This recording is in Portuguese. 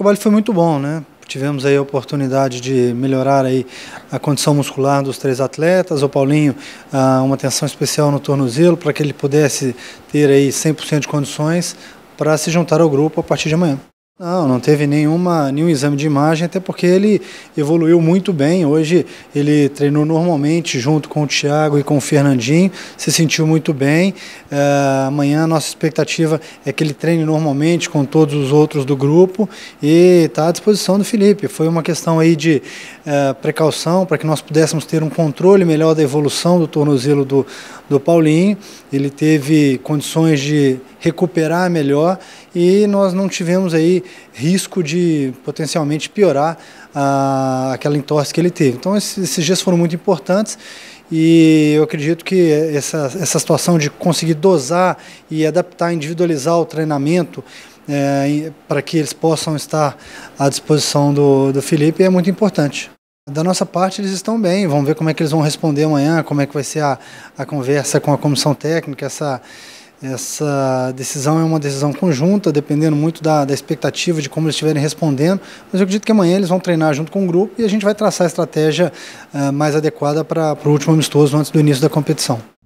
trabalho foi muito bom, né? Tivemos aí a oportunidade de melhorar aí a condição muscular dos três atletas. O Paulinho, ah, uma atenção especial no tornozelo para que ele pudesse ter aí 100% de condições para se juntar ao grupo a partir de amanhã. Não, não teve nenhuma, nenhum exame de imagem, até porque ele evoluiu muito bem. Hoje ele treinou normalmente junto com o Thiago e com o Fernandinho, se sentiu muito bem. Eh, amanhã a nossa expectativa é que ele treine normalmente com todos os outros do grupo e está à disposição do Felipe. Foi uma questão aí de eh, precaução para que nós pudéssemos ter um controle melhor da evolução do tornozelo do, do Paulinho. Ele teve condições de recuperar melhor e nós não tivemos aí risco de potencialmente piorar a, ah, aquela entorse que ele teve. Então esses, esses dias foram muito importantes e eu acredito que essa, essa situação de conseguir dosar e adaptar, individualizar o treinamento é, para que eles possam estar à disposição do, do Felipe é muito importante. Da nossa parte, eles estão bem. Vamos ver como é que eles vão responder amanhã, como é que vai ser a, a conversa com a comissão técnica, essa, essa decisão é uma decisão conjunta, dependendo muito da, da, expectativa de como eles estiverem respondendo. Mas eu acredito que amanhã eles vão treinar junto com o grupo e a gente vai traçar a estratégia uh, mais adequada para o último amistoso antes do início da competição.